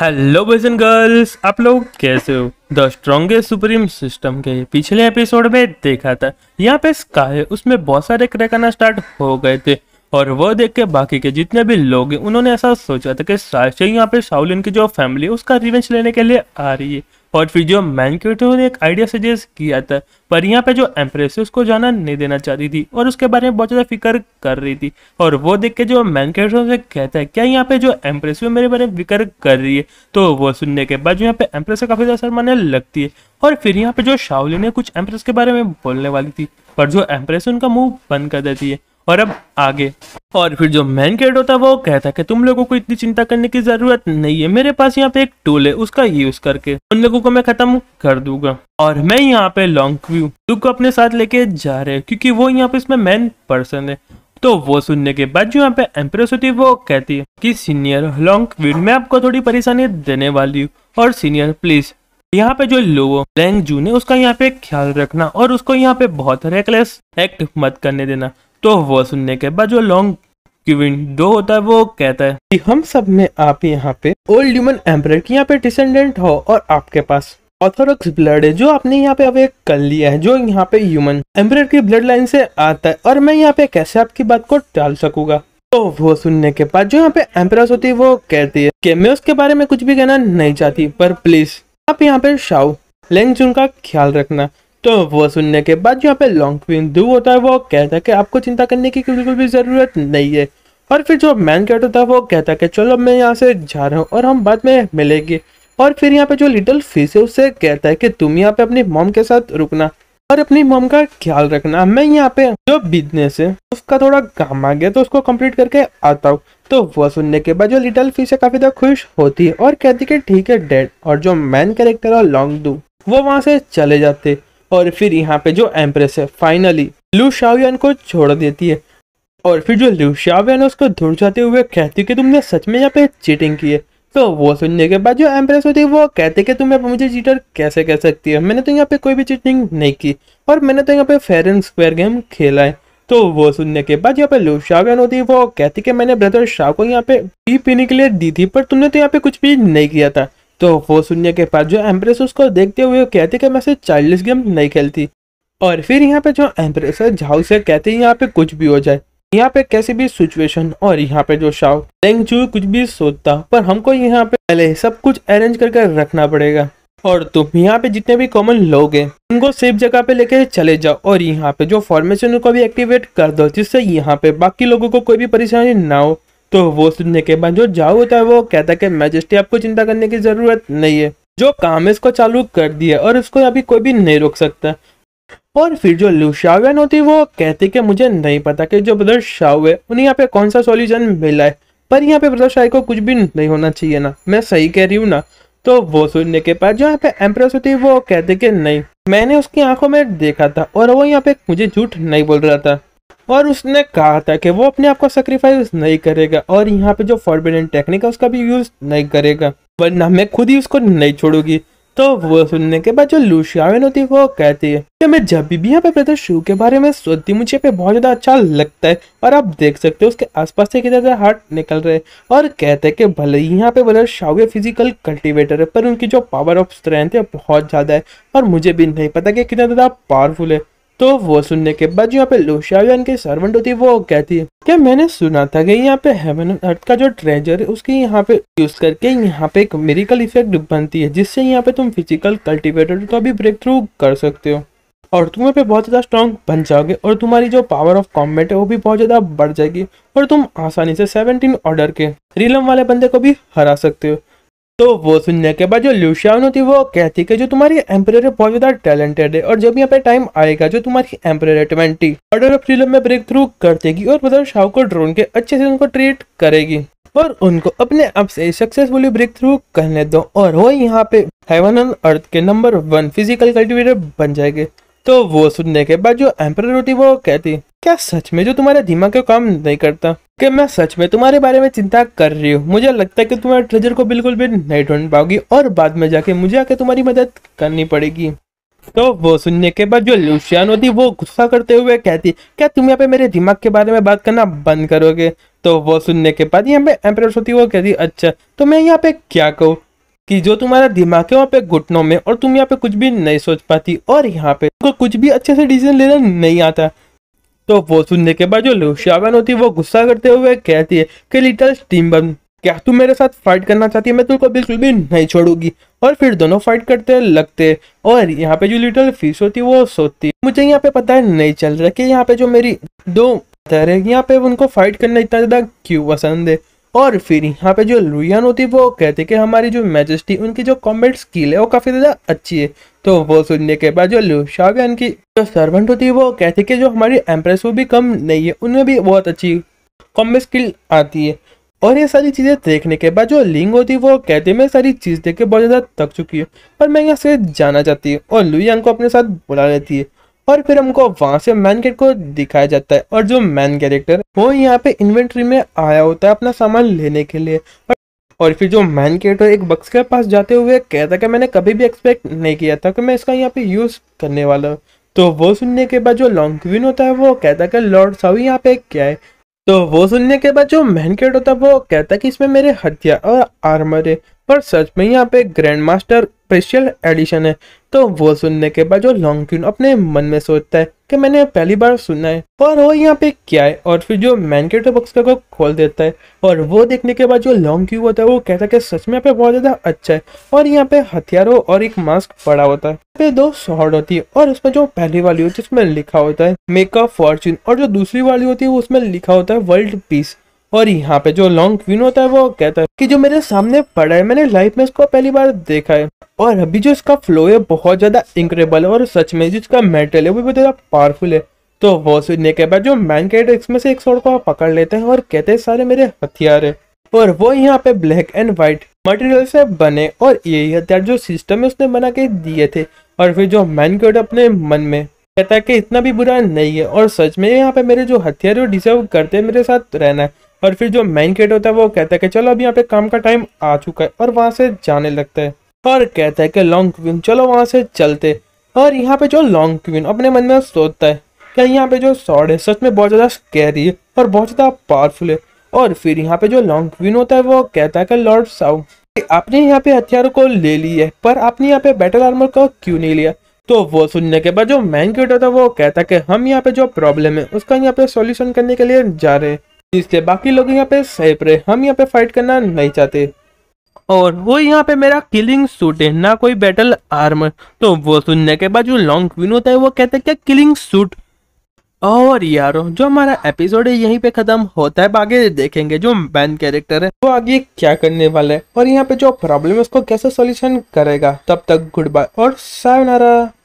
hello boys and girls आप लोग कैसे हो द स्ट्रॉन्गेस्ट सुप्रीम सिस्टम के पिछले एपिसोड में देखा था यहाँ पे स्काई उसमें बहुत सारे क्रैक आना स्टार्ट हो गए थे और वो देख के बाकी के जितने भी लोग हैं उन्होंने ऐसा सोचा था कि शायद यहाँ पे शाउलिन की जो फैमिली उसका रिवेंज लेने के लिए आ रही है और फिर जो मैनक्यूटो ने एक आइडिया सजेस्ट किया था पर यहाँ पे जो एम्प्रेस उसको जाना नहीं देना चाहती थी और उसके बारे में बहुत ज़्यादा फिक्र कर रही थी और वो देख के जो मैनक्यूटो से कहता है क्या यहाँ पे जो एम्प्रेस मेरे बारे में फिक्र कर रही है तो वो सुनने के बाद जो यहाँ पे एम्प्रेस काफ़ी ज़्यादा मानने लगती है और फिर यहाँ पे जो शावली ने कुछ एम्प्रेस के बारे में बोलने वाली थी पर जो एम्प्रेस उनका मुंह बंद कर देती है और अब आगे और फिर जो मैन कैरेट होता है वो कहता है कि तुम लोगों को इतनी चिंता करने की जरूरत नहीं है मेरे पास यहाँ पे एक टूल है उसका यूज करके उन लोगों को मैं खत्म कर दूंगा और मैं यहाँ पे लॉन्ग व्यू दुख को अपने साथ लेके जा रहे हैं क्योंकि वो यहाँ पे इसमें मैन पर्सन है तो वो सुनने के बाद जो यहाँ पे एम्प्रेस होती है वो कहती है की सीनियर लॉन्ग व्यू मैं आपको थोड़ी परेशानी देने वाली हूँ और सीनियर प्लीज यहाँ पे जो लोगो लैंग जू ने उसका यहाँ पे ख्याल रखना और उसको यहाँ पे बहुत रेकलेस एक्ट मत करने देना तो वो सुनने के बाद जो लॉन्ग क्यूविन दो होता है वो कहता है कि हम सब में आप यहाँ पे ओल्ड ह्यूमन एम्पर की यहाँ पे डिसेंडेंट हो और आपके पास ऑथोरक्स ब्लड है जो आपने यहाँ पे अवेक कर लिया है जो यहाँ पे ह्यूमन एम्पर की ब्लड लाइन से आता है और मैं यहाँ पे कैसे आपकी बात को टाल सकूंगा तो वो सुनने के बाद जो यहाँ पे एम्प्रेस होती है वो कहती है कि मैं उसके बारे में कुछ भी कहना नहीं चाहती पर प्लीज आप यहाँ पे शाओ लेंग का ख्याल रखना तो वो सुनने के बाद यहाँ पे लॉन्ग क्वीन दू होता है वो कहता है कि आपको चिंता करने की बिल्कुल भी ज़रूरत नहीं है और फिर जो मैन कैट होता है वो कहता है कि चलो मैं यहाँ से जा रहा हूँ और हम बाद में मिलेंगे और फिर यहाँ पे जो लिटिल फीस है उससे कहता है कि तुम यहाँ पे अपनी मॉम के साथ रुकना और अपनी मॉम का ख्याल रखना मैं यहाँ पे जो बिजनेस है उसका थोड़ा काम आ गया तो उसको कंप्लीट करके आता हूँ तो वो सुनने के बाद जो लिटिल फिश है काफी ज्यादा खुश होती है और कहती है ठीक है डेड और जो मैन कैरेक्टर है लॉन्ग दू वो वहां से चले जाते और फिर यहाँ पे जो एम्प्रेस है फाइनली लू शावियान को छोड़ देती है और फिर जो लू शावियान है उसको धुर जाते हुए कहती है कि तुमने सच में यहाँ पे चीटिंग की है तो वो सुनने के बाद जो एम्प्रेस होती है वो कहते कि तुम यहाँ मुझे चीटर कैसे कह सकती है मैंने तो यहाँ पे कोई भी चीटिंग नहीं की और मैंने तो यहाँ पे फेयर एंड स्क्वेयर गेम खेला है तो वो सुनने के बाद यहाँ पे लू शावियन होती है वो कहती कि मैंने ब्रदर शाह को यहाँ पे पी पीने के लिए दी थी पर तुमने तो यहाँ पे कुछ भी नहीं किया था तो वो सुनने के पास जो एम्प्रेस उसको देखते हुए कहते कि मैं से चाइल्ड गेम नहीं खेलती और फिर यहाँ पे जो एम्प्रेस है झाउ से कहते हैं यहाँ पे कुछ भी हो जाए यहाँ पे कैसी भी सिचुएशन और यहाँ पे जो शाव टेंग चू कुछ भी सोचता पर हमको यहाँ पे पहले सब कुछ अरेंज करके रखना पड़ेगा और तुम यहाँ पे जितने भी कॉमन लोग हैं उनको सेफ जगह पे लेके चले जाओ और यहाँ पे जो फॉर्मेशन को भी एक्टिवेट कर दो जिससे यहाँ पे बाकी लोगों को कोई भी परेशानी ना हो तो वो सुनने के बाद जो जाओ होता है वो कहता है कि मैजेस्टी आपको चिंता करने की जरूरत नहीं है जो काम इसको चालू कर दिया और उसको अभी कोई भी नहीं रोक सकता और फिर जो लुशावन होती वो कहती कि मुझे नहीं पता कि जो ब्रदर शाह है उन्हें यहाँ पे कौन सा सॉल्यूशन मिला है पर यहाँ पे ब्रदर शाह को कुछ भी नहीं होना चाहिए ना मैं सही कह रही हूँ ना तो वो सुनने के बाद जो यहाँ पे एम्प्रेस होती वो कहते कि नहीं मैंने उसकी आंखों में देखा था और वो यहाँ पे मुझे झूठ नहीं बोल रहा था और उसने कहा था कि वो अपने आप को सेक्रीफाइस नहीं करेगा और यहाँ पे जो फॉरबिडन टेक्निक है उसका भी यूज नहीं करेगा वरना मैं खुद ही उसको नहीं छोड़ूंगी तो वो सुनने के बाद जो लुशियावेन होती है वो कहती है कि मैं जब भी यहाँ पे ब्रदर शिव के बारे में सोचती मुझे पे बहुत ज़्यादा अच्छा लगता है और आप देख सकते हो उसके आसपास से कितने ज्यादा हार्ट निकल रहे और कहते हैं कि भले ही यहाँ पे ब्रदर शाह फिजिकल कल्टीवेटर है पर उनकी जो पावर ऑफ स्ट्रेंथ है बहुत ज़्यादा है और मुझे भी नहीं पता कि कितना ज़्यादा पावरफुल है तो वो सुनने के बाद जो यहाँ पे लुशावियन के सर्वेंट होती है वो कहती है क्या मैंने सुना था कि यहाँ पे हेवन अर्थ का जो ट्रेजर है उसके यहाँ पे यूज करके यहाँ पे एक मेरिकल इफेक्ट बनती है जिससे यहाँ पे तुम फिजिकल कल्टिवेटर का भी ब्रेक थ्रू कर सकते हो और तुम यहाँ पे बहुत ज़्यादा स्ट्रॉन्ग बन जाओगे और तुम्हारी जो पावर ऑफ कॉम्बेट है वो भी बहुत ज़्यादा बढ़ जाएगी और तुम आसानी से सेवनटीन ऑर्डर के रिलम वाले बंदे को भी हरा सकते हो तो वो सुनने के बाद जो लुशियानो होती वो कहती कि जो तुम्हारी एम्परर बहुत ज्यादा टैलेंटेड है और जब यहाँ पे टाइम आएगा जो तुम्हारी emperor twenty order of freedom में ब्रेक थ्रू कर देगी और बदल शाह को ड्रोन के अच्छे से उनको ट्रीट करेगी और उनको अपने आप से सक्सेसफुली ब्रेक थ्रू करने दो और वो यहाँ पे हेवन ऑन अर्थ के नंबर वन फिजिकल कल्टिवेटर बन जाएंगे तो वो सुनने के बाद जो एम्पर होती वो कहती क्या सच में जो तुम्हारे दिमाग का काम नहीं करता कि मैं सच में तुम्हारे बारे में चिंता कर रही हूँ मुझे लगता है कि तुम्हारे ट्रेजर को बिल्कुल भी नहीं ढूंढ पाओगी और बाद में जाके मुझे आके तुम्हारी मदद करनी पड़ेगी तो वो सुनने के बाद जो लुशियान होती वो गुस्सा करते हुए कहती क्या तुम यहाँ पे मेरे दिमाग के बारे में बात करना बंद करोगे तो वो सुनने के बाद यहाँ पे एम्प्रेस होती वो कहती अच्छा तो मैं यहाँ पे क्या कहूँ कि जो तुम्हारा दिमाग है वहाँ पे घुटनों में और तुम यहाँ पे कुछ भी नहीं सोच पाती और यहाँ पे तुमको कुछ भी अच्छे से डिसीजन लेना नहीं आता तो वो सुनने के बाद जो लुशावन होती है वो गुस्सा करते हुए कहती है कि लिटल बन क्या तू मेरे साथ फाइट करना चाहती है मैं तुमको बिल्कुल भी नहीं छोड़ूंगी और फिर दोनों फाइट करते लगते और यहाँ पे जो लिटल फिश होती है वो सोती मुझे यहाँ पे पता नहीं चल रहा कि यहाँ पे जो मेरी दो यहाँ पे उनको फाइट करना इतना ज्यादा क्यों पसंद है और फिर यहाँ पे जो लुइयान होती है वो कहते हैं कि हमारी जो मैजेस्टी उनकी जो कॉम्बेट स्किल है वो काफ़ी ज़्यादा अच्छी है तो वो सुनने के बाद जो लुशावियन की जो सर्वेंट होती है वो कहते हैं कि जो हमारी एम्प्रेस वो भी कम नहीं है उनमें भी बहुत अच्छी कॉम्बेट स्किल आती है और ये सारी चीज़ें देखने के बाद जो लिंग होती है वो कहते मैं सारी चीज़ देख के बहुत ज़्यादा थक चुकी है पर मैं यहाँ से जाना चाहती हूँ और लुयांग को अपने साथ बुला लेती है और फिर हमको वहां से मैन गेट को दिखाया जाता है और जो मैन कैरेक्टर वो यहाँ पे इन्वेंट्री में आया होता है अपना सामान लेने के लिए और फिर जो मैन कैरेक्टर एक बक्स के पास जाते हुए कहता कि मैंने कभी भी एक्सपेक्ट नहीं किया था कि मैं इसका यहाँ पे यूज करने वाला हूँ तो वो सुनने के बाद जो क्वीन होता है वो कहता कि लॉर्ड साहब यहाँ पे क्या है तो वो सुनने के बाद जो मैन कैरेक्टर होता है वो कहता कि इसमें मेरे हथियार और आर्मर है पर सच में यहाँ पे ग्रैंड मास्टर स्पेशल एडिशन है तो वो सुनने के बाद जो लॉन्ग क्यून अपने मन में सोचता है कि मैंने पहली बार सुना है और वो यहाँ पे क्या है और फिर जो मैन बॉक्स का को खोल देता है और वो देखने के बाद जो लॉन्ग क्यू होता है वो कहता है कि सच में यहाँ पे बहुत ज़्यादा अच्छा है और यहाँ पे हथियारों और एक मास्क पड़ा होता है पे दो शॉर्ट होती है और उसमें जो पहली वाली होती है उसमें लिखा होता है मेकअप फॉर्चून और जो दूसरी वाली होती है वो उसमें लिखा होता है वर्ल्ड पीस और यहाँ पे जो लॉन्ग क्वीन होता है वो कहता है कि जो मेरे सामने पड़ा है मैंने लाइफ में इसको पहली बार देखा है और अभी जो इसका फ्लो है बहुत ज़्यादा इंक्रेबल है और सच में जो इसका मेटल है वो भी ज़्यादा पावरफुल है तो वो सुनने के बाद जो मैन कैरेक्टर में से एक सोड को पकड़ लेते हैं और कहते हैं सारे मेरे हथियार है और वो यहाँ पे ब्लैक एंड व्हाइट मटेरियल से बने और यही हथियार जो सिस्टम है उसने बना के दिए थे और फिर जो मैन अपने मन में कहता है कि इतना भी बुरा नहीं है और सच में यहाँ पे मेरे जो हथियार वो डिजर्व करते हैं मेरे साथ रहना है और फिर जो मेन गेट होता है वो कहता है कि चलो अब यहाँ पे काम का टाइम आ चुका है और वहाँ से जाने लगता है और कहता है कि लॉन्ग क्वीन चलो वहाँ से चलते और यहाँ पे जो लॉन्ग क्वीन अपने मन में सोचता है क्या यहाँ पे जो शॉर्ड है सच में बहुत ज़्यादा कैरी है और बहुत ज़्यादा पावरफुल है और फिर यहाँ पे जो लॉन्ग क्वीन होता है वो कहता है कि लॉर्ड साउ आपने यहाँ पे हथियारों को ले ली है पर आपने यहाँ पे बैटल आर्मर को क्यों नहीं लिया तो वो सुनने के बाद जो मैन क्यूट होता है वो कहता है कि हम यहाँ पे जो प्रॉब्लम है उसका यहाँ पे सॉल्यूशन करने के लिए जा रहे हैं इसलिए बाकी लोग यहाँ पे सेफ रहे हम यहाँ पे फाइट करना नहीं चाहते और वो यहाँ पे मेरा किलिंग सूट है ना कोई बैटल आर्म तो वो सुनने के बाद जो लॉन्ग क्वीन होता है वो कहते हैं क्या किलिंग सूट और यारो जो हमारा एपिसोड है यहीं पे खत्म होता है आगे देखेंगे जो मैन कैरेक्टर है वो आगे क्या करने वाला है और यहाँ पे जो प्रॉब्लम है उसको कैसे सॉल्यूशन करेगा तब तक गुड बाय और सावनारा